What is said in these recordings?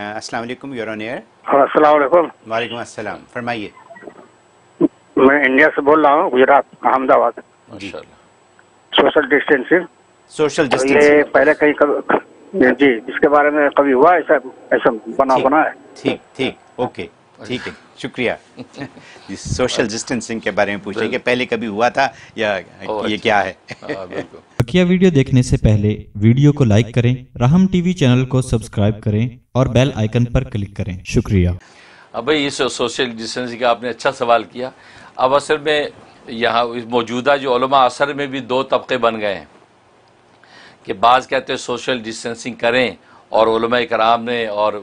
अस्सलाम वालेकुम you're on air अस्सलाम वालेकुम वालेकुम अस्सलाम फरमाइए मैं इंडिया से बोल रहा हूँ Gujarat Ahmedabad social distancing social distancing ये पहले कहीं कभी जी इसके बारे में कभी हुआ ऐसा ऐसा बना बना है ठीक ठीक ओके ठीक है शुक्रिया सोशल डिस्टेंसिंग के बारे में पूछ रहे कि पहले कभी हुआ था या ये अच्छा। क्या है हाँ, बकिया वीडियो देखने से पहले वीडियो को लाइक करें राहम टीवी चैनल को सब्सक्राइब करें और बेल आइकन पर क्लिक करें शुक्रिया अब भाई इस सोशल डिस्टेंसिंग का आपने अच्छा सवाल किया अब असल में यहाँ मौजूदा जो असर में भी दो तबके बन गए हैं कि बाज़ कहते हैं सोशल डिस्टेंसिंग करें और कराम ने और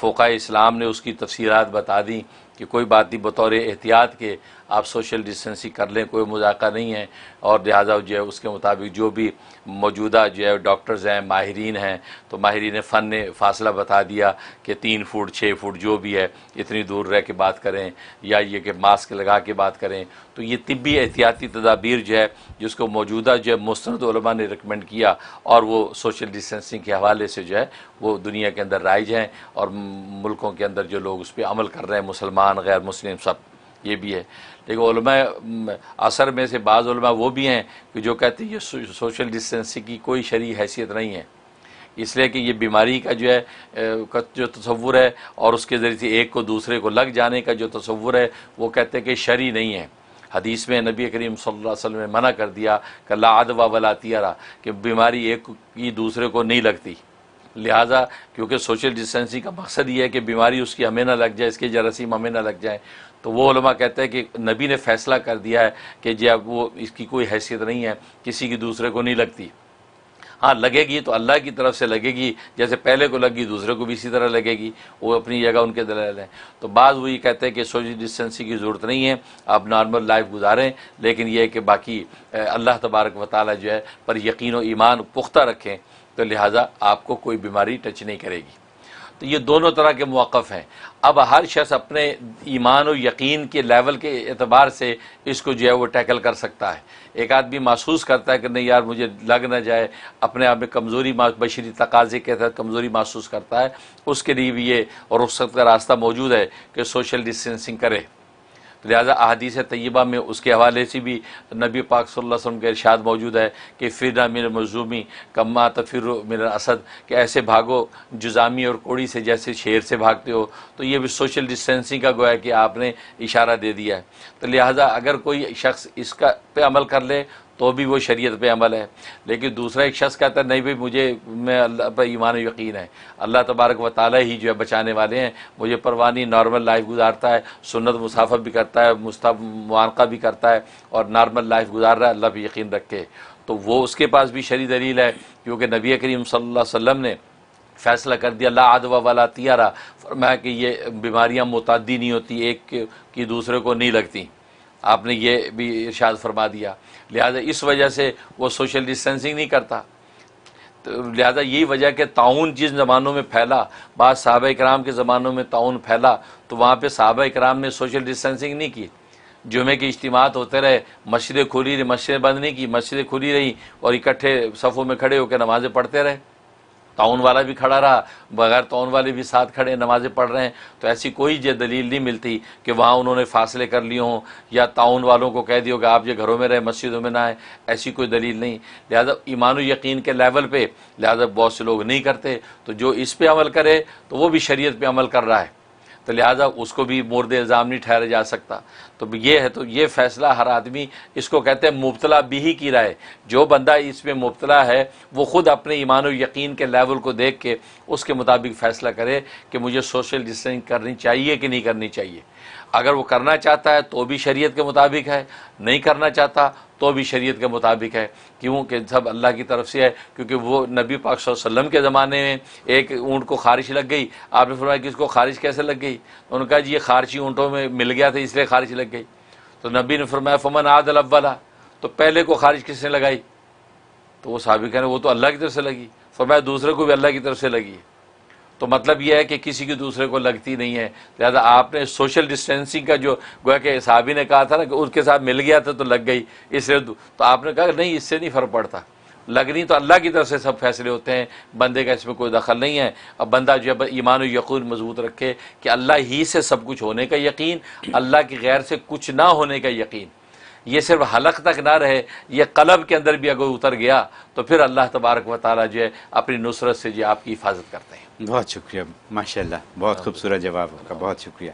फ़ोका इस्लाम ने उसकी तफसीरत बता दी कि कोई बात नहीं बतौर एहतियात के आप सोशल डिस्टेंसिंग कर लें कोई मजाका नहीं है और लिहाजा जो है उसके मुताबिक जो भी मौजूदा जो है डॉक्टर्स हैं माहरीन हैं तो माहरीन फ़न ने फासला बता दिया कि तीन फुट छः फुट जो भी है इतनी दूर रह के बात करें या ये कि मास्क लगा के बात करें तो ये तिबी एहतियाती तदाबीर जो है जिसको मौजूदा जो है मुस्ंदा ने रिकमेंड किया और वो सोशल डिस्टेंसिंग के हवाले से जो है वो दुनिया के अंदर राइज हैं और मुल्कों के अंदर जो लोग उस पर अमल कर रहे हैं मुसलमान मुसलमान गैर मुस्लिम सब ये भी है लेकिन असर में से बाज़ वो भी हैं कि जो कहते हैं ये सोशल डिस्टेंसिंग की कोई शरी हैसियत नहीं है इसलिए कि ये बीमारी का जो है का जो तस्वुर है और उसके ज़रिए से एक को दूसरे को लग जाने का जो तस्वुर है वो कहते हैं कि शरी नहीं है हदीस में नबी करीम सल्लल्लाहु अलैहि वसल्लम ने मना कर दिया कि ला अदवा वला तियारा कि बीमारी एक की दूसरे को नहीं लगती लिहाजा क्योंकि सोशल डिस्टेंसिंग का मकसद ये है कि बीमारी उसकी हमें ना लग जाए इसके जरासीम हमें ना लग जाए तो वो हलमा कहते हैं कि नबी ने फैसला कर दिया है कि जी अब वो इसकी कोई हैसियत नहीं है किसी की दूसरे को नहीं लगती हाँ लगेगी तो अल्लाह की तरफ से लगेगी जैसे पहले को लगी दूसरे को भी इसी तरह लगेगी वो अपनी जगह उनके दलाल हैं तो बाद वो ये कहते हैं कि सोशल डिस्टेंसिंग की ज़रूरत नहीं है आप नॉर्मल लाइफ गुजारें लेकिन यह है कि बाकी अल्लाह तबारक वाली जो है पर यकीन व ईमान पुख्ता रखें तो लिहाजा आपको कोई बीमारी टच नहीं करेगी तो ये दोनों तरह के मौक़ हैं अब हर शख्स अपने ईमान और यकीन के लेवल के अतबार से इसको जो है वो टैकल कर सकता है एक आदमी महसूस करता है कि नहीं यार मुझे लग ना जाए अपने आप में कमज़ोरी बशरी तकाजे के तहत कमज़ोरी महसूस करता है उसके लिए भी ये रुख्सत का रास्ता मौजूद है कि सोशल डिस्टेंसिंग करे लिहाजा अहदीस तय्यबा में उसके हवाले से भी नबी पाक सल्लल्लाहु अलैहि वसल्लम का इरशाद मौजूद है कि फिर मेरे मजलूमी कम्मा तो फिर मेरा असद कि ऐसे भागो जुजामी और कोड़ी से जैसे शेर से भागते हो तो ये भी सोशल डिस्टेंसिंग का गोया कि आपने इशारा दे दिया है तो लिहाजा अगर कोई शख्स इसका पे अमल कर ले तो भी वो शरीयत पे अमल है लेकिन दूसरा एक शख्स कहता है नहीं भाई मुझे मैं अल्लाह पर ईमान यकीन है अल्लाह तबारक व ताली ही जो है बचाने वाले हैं मुझे परवानी नॉर्मल लाइफ गुजारता है सुन्नत मुसाफा भी करता है मुस्ता मुआनका भी करता है और नॉर्मल लाइफ गुजार रहा है अल्लाह पर यकीन रखे तो वो उसके पास भी शरी दलील है क्योंकि नबी करीम सल्लल्लाहु अलैहि वसल्लम ने फ़ैसला कर दिया ला अदवा वाला तियारा फरमाया कि ये बीमारियाँ मुतदी नहीं होती एक की दूसरे को नहीं लगती आपने ये भी इर्शाद फरमा दिया लिहाजा इस वजह से वो सोशल डिस्टेंसिंग नहीं करता तो लिहाजा यही वजह कि ताउन जिस ज़मानों में फैला बाद साहब कराम के ज़मानों में ताउन फैला तो वहाँ पर साहब कराम ने सोशल डिस्टेंसिंग नहीं की जुमे के इज्तमात होते रहे मस्जिदें खुली रही मस्जिदें बंद नहीं की मस्जिदें खुली रहीं और इकट्ठे सफ़ों में खड़े होकर नमाज़ें पढ़ते रहे ताउन वाला भी खड़ा रहा बगैर ताउन वाले भी साथ खड़े नमाज़ें पढ़ रहे हैं तो ऐसी कोई ये दलील नहीं मिलती कि वहाँ उन्होंने फासले कर लिए हों या ताउन वालों को कह दिया कि आप ये घरों में रहें मस्जिदों में ना आए ऐसी कोई दलील नहीं लिहाजा ईमान यकीन के लेवल पर लिहाजा बहुत से लोग नहीं करते तो जो इस पर अमल करे तो वो भी शरीय पर अमल कर रहा है तो लिहाजा उसको भी मुर्द इल्ज़ाम नहीं ठहरा जा सकता तो ये है तो ये फ़ैसला हर आदमी इसको कहते हैं मुबतला भी ही की राय जो बंदा इसमें मुबतला है वो ख़ुद अपने ईमान यकीन के लेवल को देख के उसके मुताबिक फ़ैसला करे कि मुझे सोशल डिस्टेंसिंग करनी चाहिए कि नहीं करनी चाहिए अगर वो करना चाहता है तो भी शरीयत के मुताबिक है नहीं करना चाहता तो भी शरीयत के मुताबिक है क्योंकि सब अल्लाह की तरफ से है क्योंकि वो नबी पाक वसल्लम के ज़माने में एक ऊँट को खारिश लग गई आपने फरमाया कि इसको खारिश कैसे लग गई तो उनका जी ये खारिशी ऊँटों में मिल गया था इसलिए खारिश लग गई तो नबी ने फरमाया फमन आदल अव्वला तो पहले को खारिश किसने लगाई तो वो साबिक है वो तो अल्लाह की तरफ से लगी फरमाया दूसरे को भी अल्लाह की तरफ से लगी है तो मतलब यह है कि किसी की दूसरे को लगती नहीं है लिहाजा आपने सोशल डिस्टेंसिंग का जो गोया कि साहबी ने कहा था ना कि उसके साथ मिल गया था तो लग गई इसलिए तो आपने कहा नहीं इससे नहीं फ़र्क पड़ता लगनी तो अल्लाह की तरफ से सब फैसले होते हैं बंदे का इसमें कोई दखल नहीं है अब बंदा जो है ईमान यक़ून मजबूत रखे कि अल्लाह ही से सब कुछ होने का यकीन अल्लाह के गैर से कुछ ना होने का यकीन ये सिर्फ हलक तक ना रहे ये कलब के अंदर भी अगर उतर गया तो फिर अल्लाह तबारक व ताली जो है अपनी नुसरत से जो आपकी हिफाजत करते हैं बहुत शुक्रिया माशाल्लाह बहुत हाँ। खूबसूरत जवाब आपका बहुत शुक्रिया